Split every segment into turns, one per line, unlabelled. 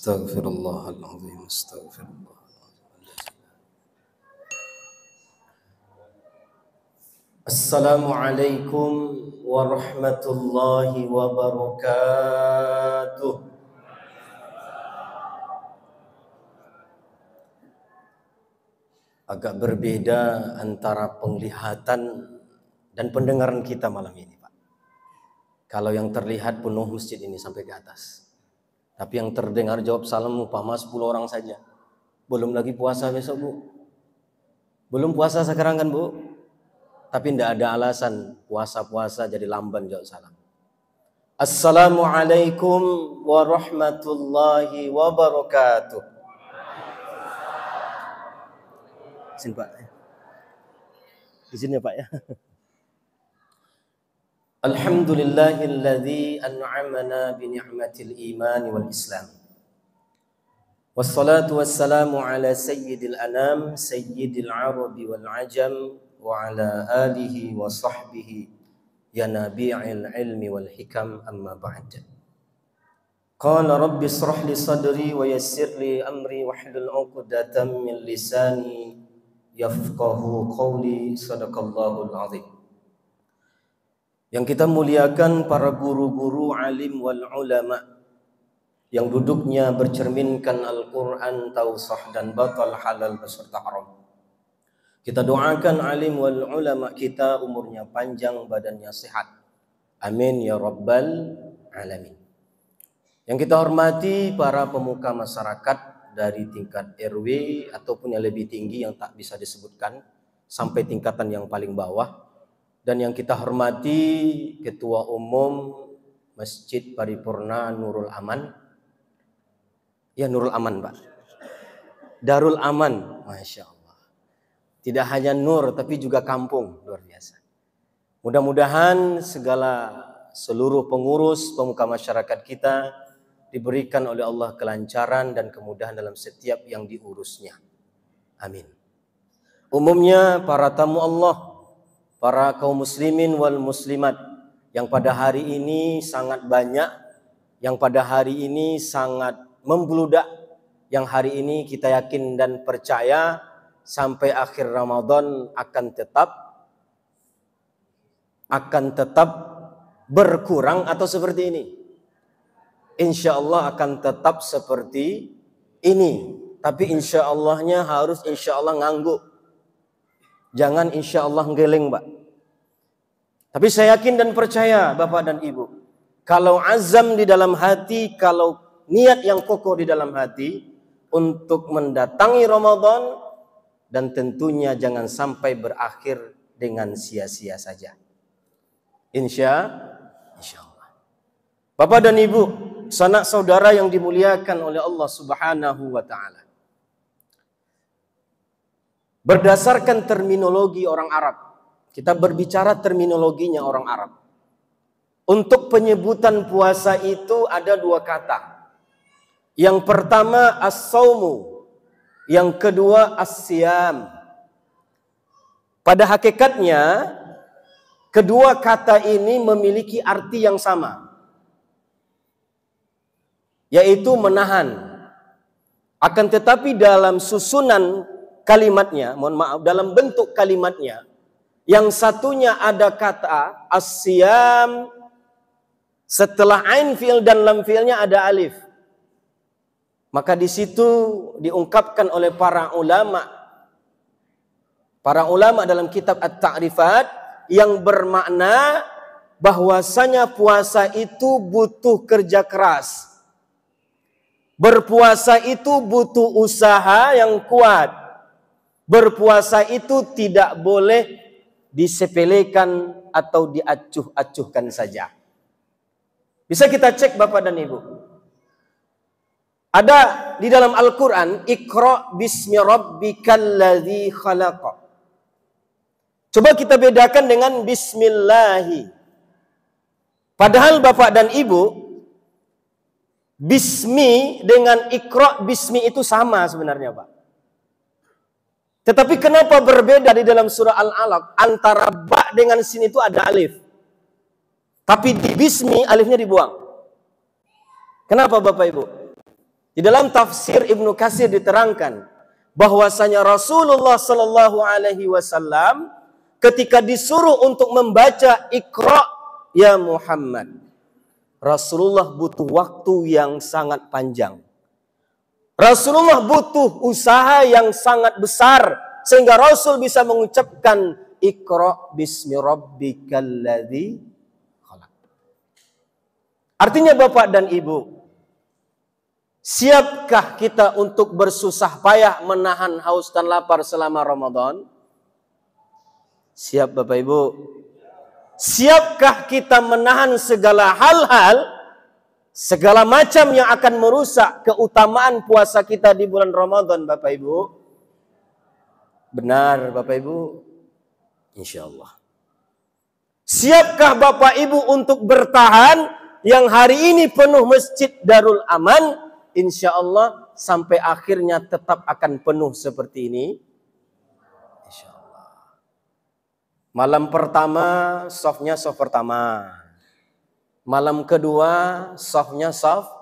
Astaghfirullahaladzim, astagfirullah. Assalamualaikum warahmatullahi wabarakatuh. Agak berbeda antara penglihatan dan pendengaran kita malam ini, Pak. Kalau yang terlihat penuh masjid ini sampai ke atas. Tapi yang terdengar jawab salam upama 10 orang saja. Belum lagi puasa besok bu. Belum puasa sekarang kan bu. Tapi tidak ada alasan puasa-puasa jadi lamban jawab salam. Assalamualaikum warahmatullahi wabarakatuh. Sini Pak. Di ya Pak ya. الحمد لله الذي أنعمنا بنعمة الإيمان والإسلام والصلاة والسلام على سيد الأنام سيد العرب والعجم وعلى آله وصحبه ينابيع العلم والحكم أما بعد قال رب اشرح لي صدري ويسر لي أمري واحلل عقدة من لساني يفقه قولي صدق الله العظيم yang kita muliakan para guru-guru alim wal ulama yang duduknya bercerminkan Al-Quran, Tausah dan Batal Halal beserta Haram. Kita doakan alim wal ulama kita umurnya panjang, badannya sehat. Amin ya Rabbal Alamin. Yang kita hormati para pemuka masyarakat dari tingkat RW ataupun yang lebih tinggi yang tak bisa disebutkan sampai tingkatan yang paling bawah dan yang kita hormati Ketua Umum Masjid Paripurna Nurul Aman. Ya Nurul Aman Pak. Darul Aman, Masya Allah. Tidak hanya Nur tapi juga kampung, luar biasa. Mudah-mudahan segala seluruh pengurus pemuka masyarakat kita diberikan oleh Allah kelancaran dan kemudahan dalam setiap yang diurusnya. Amin. Umumnya para tamu Allah para kaum muslimin wal muslimat yang pada hari ini sangat banyak, yang pada hari ini sangat membludak, yang hari ini kita yakin dan percaya sampai akhir Ramadan akan tetap akan tetap berkurang atau seperti ini. Insya Allah akan tetap seperti ini. Tapi insya Allahnya harus insya Allah ngangguk Jangan insya Allah ngeleng Pak. Tapi saya yakin dan percaya Bapak dan Ibu. Kalau azam di dalam hati, kalau niat yang kokoh di dalam hati untuk mendatangi Ramadan dan tentunya jangan sampai berakhir dengan sia-sia saja. Insya, insya Allah. Bapak dan Ibu, sanak saudara yang dimuliakan oleh Allah Subhanahu wa taala. Berdasarkan terminologi orang Arab, kita berbicara terminologinya orang Arab. Untuk penyebutan puasa itu ada dua kata. Yang pertama as sawmu yang kedua as-siam. Pada hakikatnya kedua kata ini memiliki arti yang sama. Yaitu menahan. Akan tetapi dalam susunan kalimatnya, mohon maaf, dalam bentuk kalimatnya, yang satunya ada kata asyam setelah ain fil dan lam filnya ada alif. Maka di situ diungkapkan oleh para ulama para ulama dalam kitab At-Ta'rifat yang bermakna bahwasanya puasa itu butuh kerja keras. Berpuasa itu butuh usaha yang kuat. Berpuasa itu tidak boleh disepelekan atau diacuh-acuhkan saja. Bisa kita cek Bapak dan Ibu. Ada di dalam Al-Quran, Iqra bismi rabbikal ladhi khalaqa. Coba kita bedakan dengan bismillahi. Padahal Bapak dan Ibu, bismi dengan Iqra bismi itu sama sebenarnya Pak. Tetapi kenapa berbeda di dalam surah Al-Alaq? Antara ba dengan sin itu ada alif. Tapi di bismi alifnya dibuang. Kenapa Bapak Ibu? Di dalam tafsir Ibnu Katsir diterangkan bahwasanya Rasulullah Shallallahu Alaihi Wasallam ketika disuruh untuk membaca Iqra ya Muhammad, Rasulullah butuh waktu yang sangat panjang. Rasulullah butuh usaha yang sangat besar sehingga Rasul bisa mengucapkan Iqra bismi rabbikal khalaq. Artinya Bapak dan Ibu, siapkah kita untuk bersusah payah menahan haus dan lapar selama Ramadan? Siap Bapak Ibu? Siapkah kita menahan segala hal-hal segala macam yang akan merusak keutamaan puasa kita di bulan Ramadan Bapak Ibu. Benar Bapak Ibu? Insya Allah. Siapkah Bapak Ibu untuk bertahan yang hari ini penuh masjid Darul Aman? Insya Allah sampai akhirnya tetap akan penuh seperti ini. Insya Allah. Malam pertama, softnya soft pertama. Malam kedua softnya soft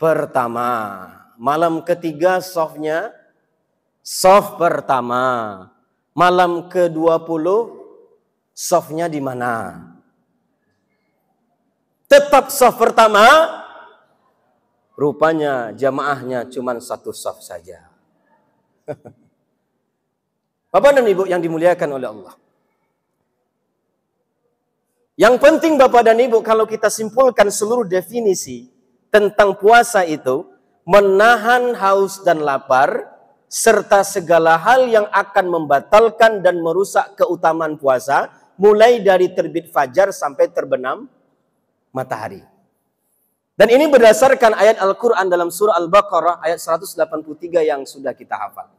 pertama. Malam ketiga softnya soft pertama. Malam ke-20 softnya di mana? Tetap soft pertama. Rupanya jamaahnya cuma satu soft saja. Bapak dan Ibu yang dimuliakan oleh Allah. Yang penting Bapak dan Ibu kalau kita simpulkan seluruh definisi tentang puasa itu menahan haus dan lapar serta segala hal yang akan membatalkan dan merusak keutamaan puasa mulai dari terbit fajar sampai terbenam matahari. Dan ini berdasarkan ayat Al-Qur'an dalam surah Al-Baqarah ayat 183 yang sudah kita hafal.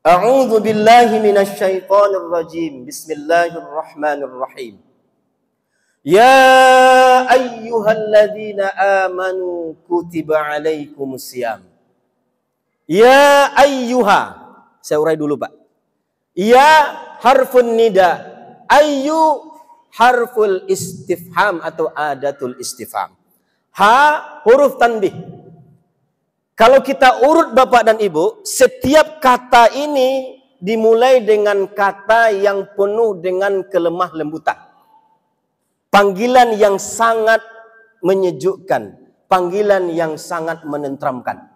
A'udzu billahi minasyaitonir rajim. Bismillahirrahmanirrahim. Ya ayyuhalladzina amanu kutiba alaikumus siyam. Ya ayyuha. Saya urai dulu, Pak. Ya harfun nida. Ayyu harful istifham atau adatul istifham. Ha huruf tanbih. Kalau kita urut Bapak dan Ibu, setiap kata ini dimulai dengan kata yang penuh dengan kelemah lembutan. Panggilan yang sangat menyejukkan, panggilan yang sangat menentramkan.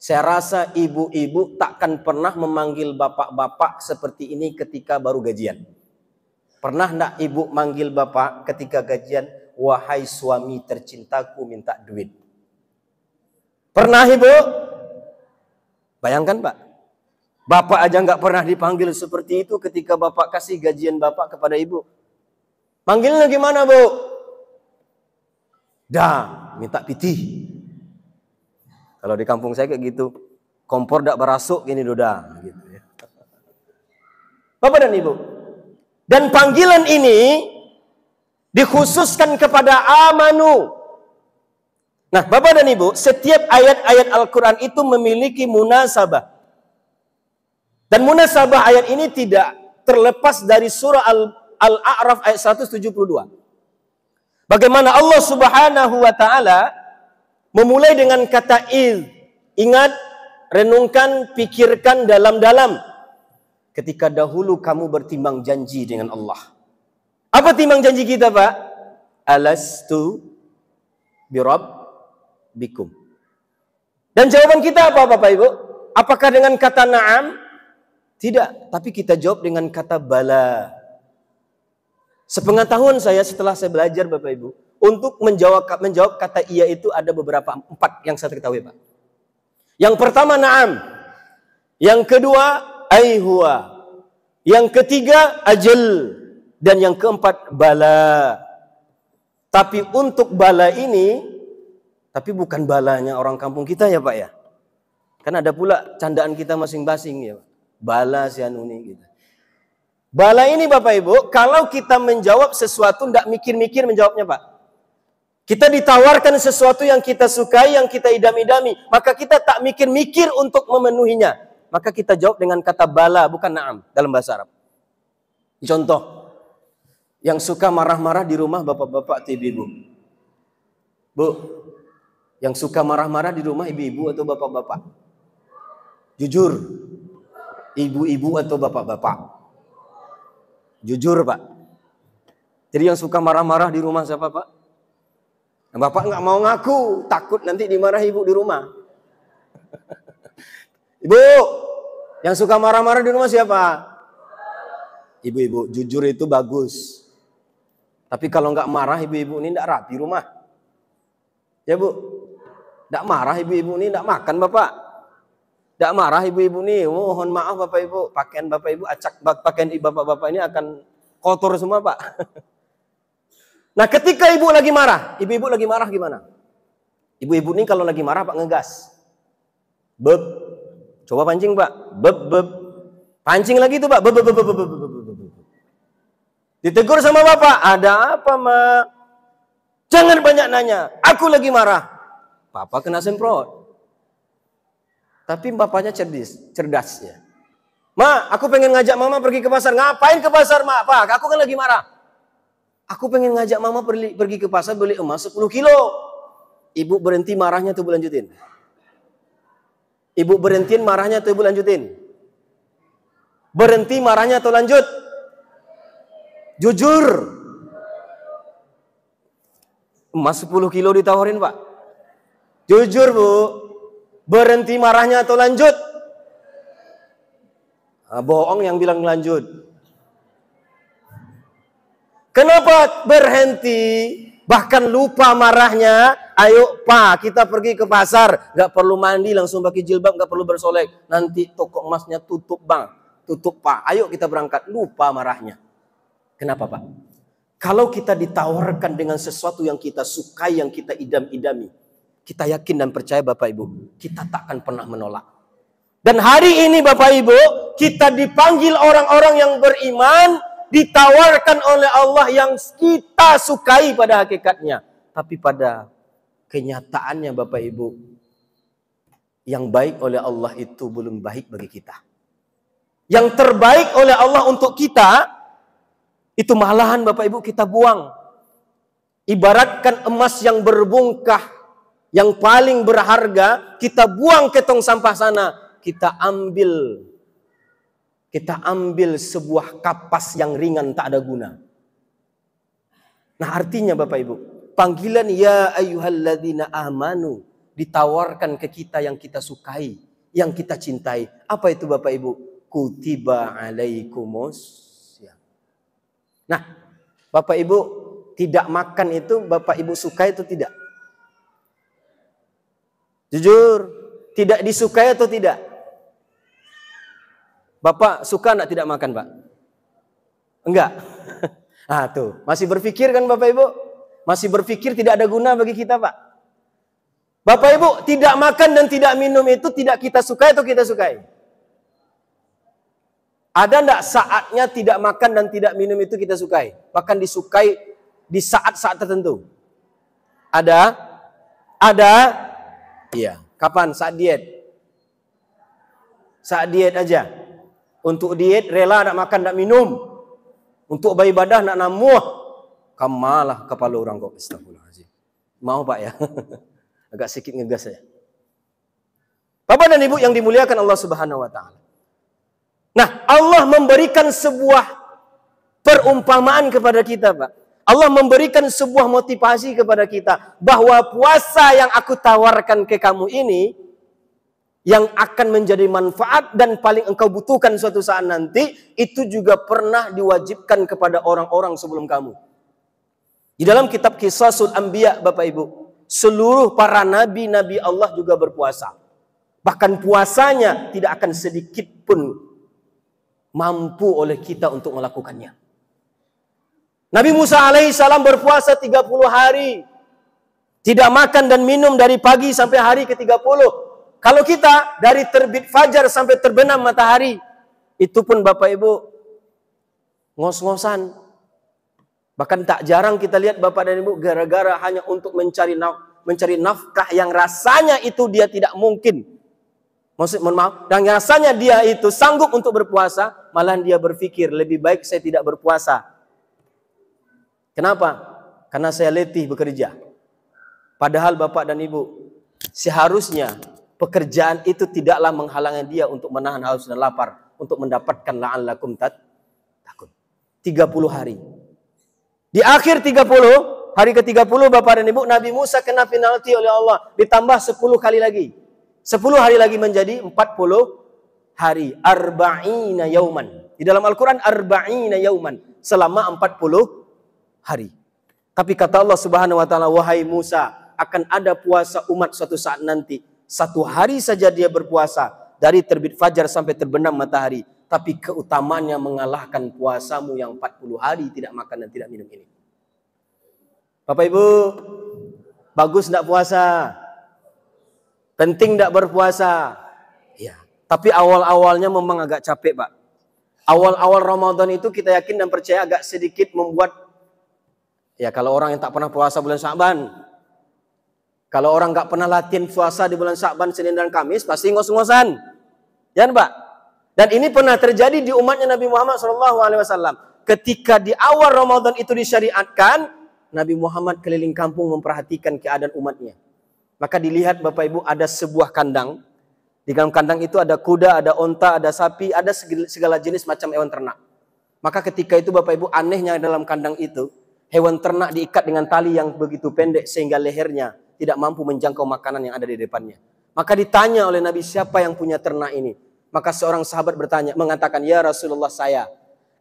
Saya rasa ibu-ibu takkan pernah memanggil bapak-bapak seperti ini ketika baru gajian. Pernah nak ibu manggil bapak ketika gajian? Wahai suami tercintaku minta duit. Pernah ibu? Bayangkan pak. Bapak aja nggak pernah dipanggil seperti itu ketika bapak kasih gajian bapak kepada ibu. Manggilnya gimana bu? Dah, minta piti. Kalau di kampung saya kayak gitu, kompor dak berasuk gini doda. Gitu ya. Bapak dan ibu, dan panggilan ini dikhususkan kepada amanu. Nah, Bapak dan Ibu, setiap ayat-ayat Al-Quran itu memiliki munasabah. Dan munasabah ayat ini tidak terlepas dari surah Al Al-A'raf ayat 172. Bagaimana Allah Subhanahu wa taala memulai dengan kata il. Ingat, renungkan, pikirkan dalam-dalam ketika dahulu kamu bertimbang janji dengan Allah. Apa timbang janji kita, Pak? Alastu birab bikum. Dan jawaban kita apa, Bapak Ibu? Apakah dengan kata na'am? Tidak, tapi kita jawab dengan kata bala tahun saya setelah saya belajar Bapak Ibu, untuk menjawab menjawab kata iya itu ada beberapa empat yang saya ketahui Pak. Yang pertama na'am. Yang kedua aihua. Yang ketiga ajal dan yang keempat bala. Tapi untuk bala ini tapi bukan balanya orang kampung kita ya Pak ya. Kan ada pula candaan kita masing-masing ya. Pak. Bala si Anuni gitu. Bala ini Bapak Ibu, kalau kita menjawab sesuatu tidak mikir-mikir menjawabnya Pak. Kita ditawarkan sesuatu yang kita sukai, yang kita idam-idami. Maka kita tak mikir-mikir untuk memenuhinya. Maka kita jawab dengan kata bala, bukan naam dalam bahasa Arab. Contoh, yang suka marah-marah di rumah bapak-bapak atau ibu-ibu. Bu, yang suka marah-marah di rumah ibu-ibu atau bapak-bapak? Jujur, ibu-ibu atau bapak-bapak? Jujur Pak. Jadi yang suka marah-marah di rumah siapa Pak? Bapak nggak mau ngaku, takut nanti dimarahi Ibu di rumah. Ibu, yang suka marah-marah di rumah siapa? Ibu-ibu, jujur itu bagus. Tapi kalau nggak marah ibu-ibu ini nggak rapi rumah. Ya bu, nggak marah ibu-ibu ini nggak makan bapak. Tidak marah ibu-ibu nih, mohon maaf bapak ibu, pakaian bapak ibu, acak pakaian ibu bapak-bapak ini akan kotor semua pak. Nah ketika ibu lagi marah, ibu-ibu lagi marah gimana? Ibu-ibu ini kalau lagi marah pak ngegas. Beb, coba pancing pak, beb, beb. Pancing lagi tuh pak, beb, beb, beb, beb, beb, beb. Ditegur sama bapak, ada apa mak? Jangan banyak nanya, aku lagi marah. Papa kena semprot. Tapi bapaknya cerdas, cerdas ya. Ma, aku pengen ngajak mama pergi ke pasar. Ngapain ke pasar, ma? Pak, aku kan lagi marah. Aku pengen ngajak mama pergi, pergi ke pasar beli emas 10 kilo. Ibu berhenti marahnya tuh lanjutin. Ibu berhenti marahnya tuh lanjutin. Berhenti marahnya tuh lanjut? Jujur. Emas 10 kilo ditawarin, Pak. Jujur, Bu. Berhenti marahnya atau lanjut? Nah, bohong yang bilang lanjut. Kenapa berhenti? Bahkan lupa marahnya. Ayo pak, kita pergi ke pasar. Gak perlu mandi, langsung pakai jilbab, gak perlu bersolek. Nanti toko emasnya tutup bang. Tutup pak, ayo kita berangkat. Lupa marahnya. Kenapa pak? Kalau kita ditawarkan dengan sesuatu yang kita sukai, yang kita idam-idami. Kita yakin dan percaya Bapak Ibu, kita tak akan pernah menolak. Dan hari ini Bapak Ibu, kita dipanggil orang-orang yang beriman, ditawarkan oleh Allah yang kita sukai pada hakikatnya. Tapi pada kenyataannya Bapak Ibu, yang baik oleh Allah itu belum baik bagi kita. Yang terbaik oleh Allah untuk kita, itu malahan Bapak Ibu kita buang. Ibaratkan emas yang berbungkah yang paling berharga kita buang ke tong sampah sana kita ambil kita ambil sebuah kapas yang ringan tak ada guna nah artinya Bapak Ibu panggilan ya ayyuhalladzina amanu ditawarkan ke kita yang kita sukai yang kita cintai apa itu Bapak Ibu kutiba alaikumus nah Bapak Ibu tidak makan itu Bapak Ibu suka itu tidak Jujur, tidak disukai atau tidak? Bapak suka enggak tidak makan, Pak? Enggak. Ah tuh, masih berpikir kan Bapak Ibu? Masih berpikir tidak ada guna bagi kita, Pak. Bapak Ibu, tidak makan dan tidak minum itu tidak kita sukai atau kita sukai? Ada enggak saatnya tidak makan dan tidak minum itu kita sukai? Bahkan disukai di saat-saat tertentu. Ada? Ada? Iya. Kapan? Saat diet. Saat diet aja. Untuk diet rela nak makan nak minum. Untuk beribadah nak namuah. Kamalah kepala orang kau. Astagfirullahaladzim. Mau pak ya? Agak sedikit ngegas ya. Bapak dan Ibu yang dimuliakan Allah Subhanahu wa taala. Nah, Allah memberikan sebuah perumpamaan kepada kita, Pak. Allah memberikan sebuah motivasi kepada kita bahwa puasa yang aku tawarkan ke kamu ini yang akan menjadi manfaat dan paling engkau butuhkan suatu saat nanti itu juga pernah diwajibkan kepada orang-orang sebelum kamu. Di dalam kitab Kisasul Anbiya Bapak Ibu, seluruh para nabi-nabi Allah juga berpuasa. Bahkan puasanya tidak akan sedikit pun mampu oleh kita untuk melakukannya. Nabi Musa alaihissalam berpuasa 30 hari. Tidak makan dan minum dari pagi sampai hari ke-30. Kalau kita dari terbit fajar sampai terbenam matahari, itu pun Bapak Ibu ngos-ngosan. Bahkan tak jarang kita lihat Bapak dan Ibu gara-gara hanya untuk mencari nafkah mencari nafkah yang rasanya itu dia tidak mungkin. Maksud, mohon maaf, dan rasanya dia itu sanggup untuk berpuasa, malah dia berpikir lebih baik saya tidak berpuasa Kenapa? Karena saya letih bekerja. Padahal Bapak dan Ibu, seharusnya pekerjaan itu tidaklah menghalangi dia untuk menahan haus dan lapar, untuk mendapatkan la'allakum tat takut. 30 hari. Di akhir 30, hari ke-30 Bapak dan Ibu, Nabi Musa kena penalti oleh Allah, ditambah 10 kali lagi. 10 hari lagi menjadi 40 hari. Arba'ina yauman. Di dalam Al-Quran, arba'ina yauman. Selama 40 hari. Tapi kata Allah Subhanahu wa taala, "Wahai Musa, akan ada puasa umat suatu saat nanti. Satu hari saja dia berpuasa dari terbit fajar sampai terbenam matahari, tapi keutamaannya mengalahkan puasamu yang 40 hari tidak makan dan tidak minum ini." Bapak Ibu, bagus tidak puasa? Penting tidak berpuasa? Ya, tapi awal-awalnya memang agak capek, Pak. Awal-awal Ramadan itu kita yakin dan percaya agak sedikit membuat Ya kalau orang yang tak pernah puasa bulan Syaban, kalau orang nggak pernah latihan puasa di bulan Syaban Senin dan Kamis pasti ngos-ngosan. Ya, Pak. Dan ini pernah terjadi di umatnya Nabi Muhammad SAW. Ketika di awal Ramadan itu disyariatkan, Nabi Muhammad keliling kampung memperhatikan keadaan umatnya. Maka dilihat Bapak Ibu ada sebuah kandang. Di dalam kandang itu ada kuda, ada onta, ada sapi, ada segala jenis macam hewan ternak. Maka ketika itu Bapak Ibu anehnya dalam kandang itu, Hewan ternak diikat dengan tali yang begitu pendek sehingga lehernya tidak mampu menjangkau makanan yang ada di depannya. Maka ditanya oleh Nabi siapa yang punya ternak ini. Maka seorang sahabat bertanya, mengatakan, Ya Rasulullah saya.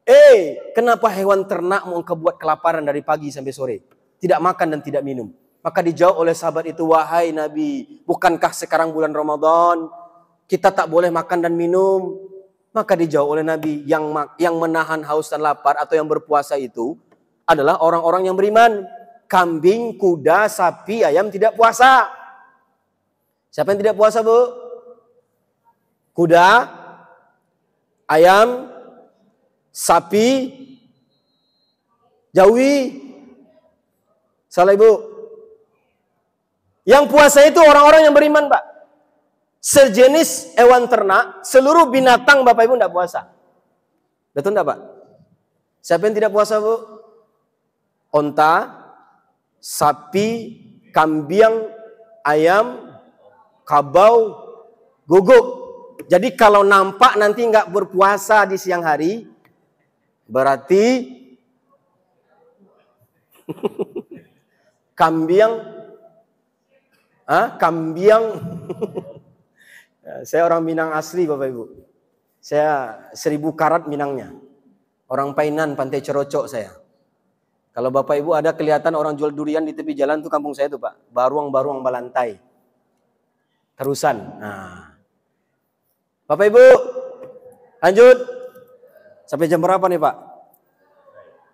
Eh, kenapa hewan ternak mau kebuat kelaparan dari pagi sampai sore? Tidak makan dan tidak minum. Maka dijawab oleh sahabat itu, Wahai Nabi, bukankah sekarang bulan Ramadan? Kita tak boleh makan dan minum. Maka dijawab oleh Nabi, yang yang menahan haus dan lapar atau yang berpuasa itu adalah orang-orang yang beriman. Kambing, kuda, sapi, ayam tidak puasa. Siapa yang tidak puasa, Bu? Kuda, ayam, sapi, jauhi. Salah Ibu. Yang puasa itu orang-orang yang beriman, Pak. Sejenis hewan ternak, seluruh binatang Bapak Ibu tidak puasa. Betul tidak Pak? Siapa yang tidak puasa Bu? onta, sapi, kambing, ayam, kabau, guguk. Jadi kalau nampak nanti nggak berpuasa di siang hari, berarti kambing. ah kambing. Saya orang Minang asli Bapak Ibu. Saya seribu karat Minangnya. Orang Painan, Pantai Cerocok saya. Kalau Bapak Ibu ada kelihatan orang jual durian di tepi jalan tuh kampung saya itu Pak. Baruang-baruang balantai. Terusan. Nah. Bapak Ibu, lanjut. Sampai jam berapa nih Pak?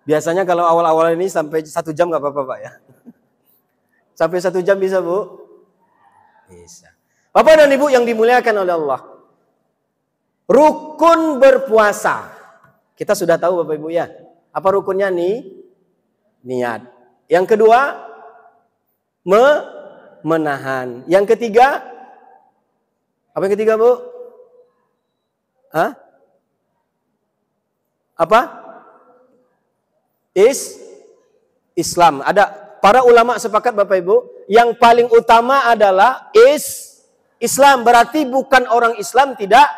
Biasanya kalau awal-awal ini sampai satu jam nggak apa-apa Pak ya. Sampai satu jam bisa Bu? Bisa. Bapak dan Ibu yang dimuliakan oleh Allah. Rukun berpuasa. Kita sudah tahu Bapak Ibu ya. Apa rukunnya nih? niat. Yang kedua, me menahan. Yang ketiga, apa yang ketiga, Bu? Hah? Apa? Is Islam. Ada para ulama sepakat Bapak Ibu, yang paling utama adalah is Islam. Berarti bukan orang Islam tidak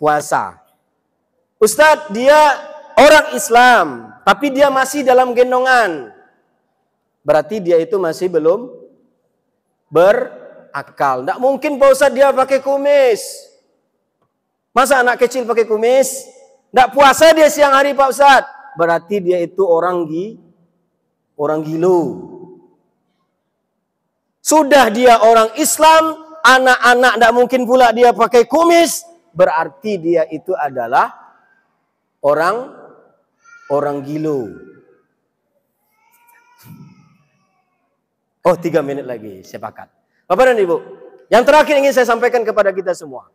puasa. Ustadz, dia orang Islam tapi dia masih dalam gendongan. Berarti dia itu masih belum berakal. Tidak mungkin Pak Ustadz dia pakai kumis. Masa anak kecil pakai kumis? Tidak puasa dia siang hari Pak Ustadz, Berarti dia itu orang gi, orang gilu. Sudah dia orang Islam, anak-anak tidak mungkin pula dia pakai kumis. Berarti dia itu adalah orang orang gilo. Oh, tiga menit lagi, sepakat. Bapak dan Ibu, yang terakhir ingin saya sampaikan kepada kita semua.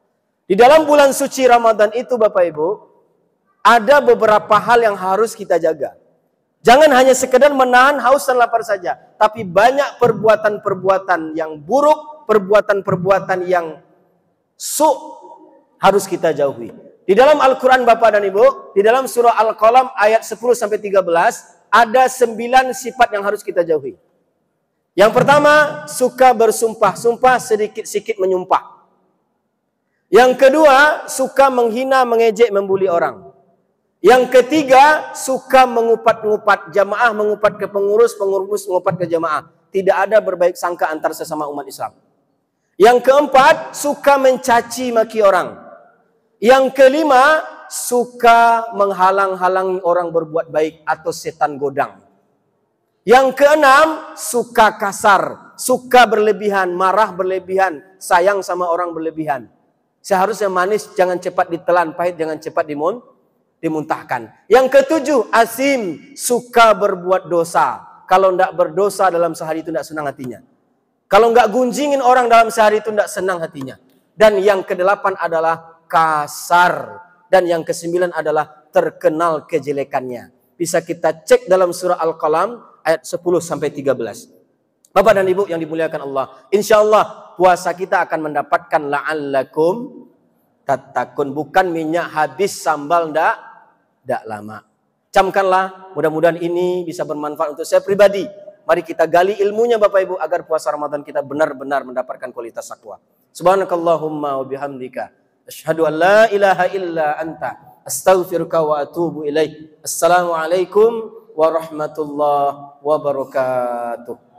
Di dalam bulan suci Ramadan itu Bapak Ibu, ada beberapa hal yang harus kita jaga. Jangan hanya sekedar menahan haus dan lapar saja, tapi banyak perbuatan-perbuatan yang buruk, perbuatan-perbuatan yang su harus kita jauhi. Di dalam Al-Quran Bapak dan Ibu, di dalam surah Al-Qalam ayat 10 sampai 13, ada sembilan sifat yang harus kita jauhi. Yang pertama, suka bersumpah. Sumpah sedikit-sedikit menyumpah. Yang kedua, suka menghina, mengejek, membuli orang. Yang ketiga, suka mengupat-ngupat. Jamaah mengupat ke pengurus, pengurus mengupat ke jamaah. Tidak ada berbaik sangka antar sesama umat Islam. Yang keempat, suka mencaci maki orang. Yang kelima, suka menghalang-halangi orang berbuat baik atau setan godang. Yang keenam, suka kasar, suka berlebihan, marah berlebihan, sayang sama orang berlebihan. Seharusnya manis jangan cepat ditelan, pahit jangan cepat dimun, dimuntahkan. Yang ketujuh, asim, suka berbuat dosa. Kalau tidak berdosa dalam sehari itu tidak senang hatinya. Kalau nggak gunjingin orang dalam sehari itu tidak senang hatinya. Dan yang kedelapan adalah kasar. Dan yang kesembilan adalah terkenal kejelekannya. Bisa kita cek dalam surah Al-Qalam ayat 10 sampai 13. Bapak dan Ibu yang dimuliakan Allah. Insya Allah puasa kita akan mendapatkan la'allakum tatakun. Bukan minyak habis sambal ndak, ndak lama. Camkanlah, mudah-mudahan ini bisa bermanfaat untuk saya pribadi. Mari kita gali ilmunya Bapak Ibu agar puasa Ramadan kita benar-benar mendapatkan kualitas takwa. Subhanakallahumma wa bihamdika Asyhadu an la ilaha illa anta astaghfiruka wa atubu ilaih. Assalamualaikum warahmatullahi wabarakatuh.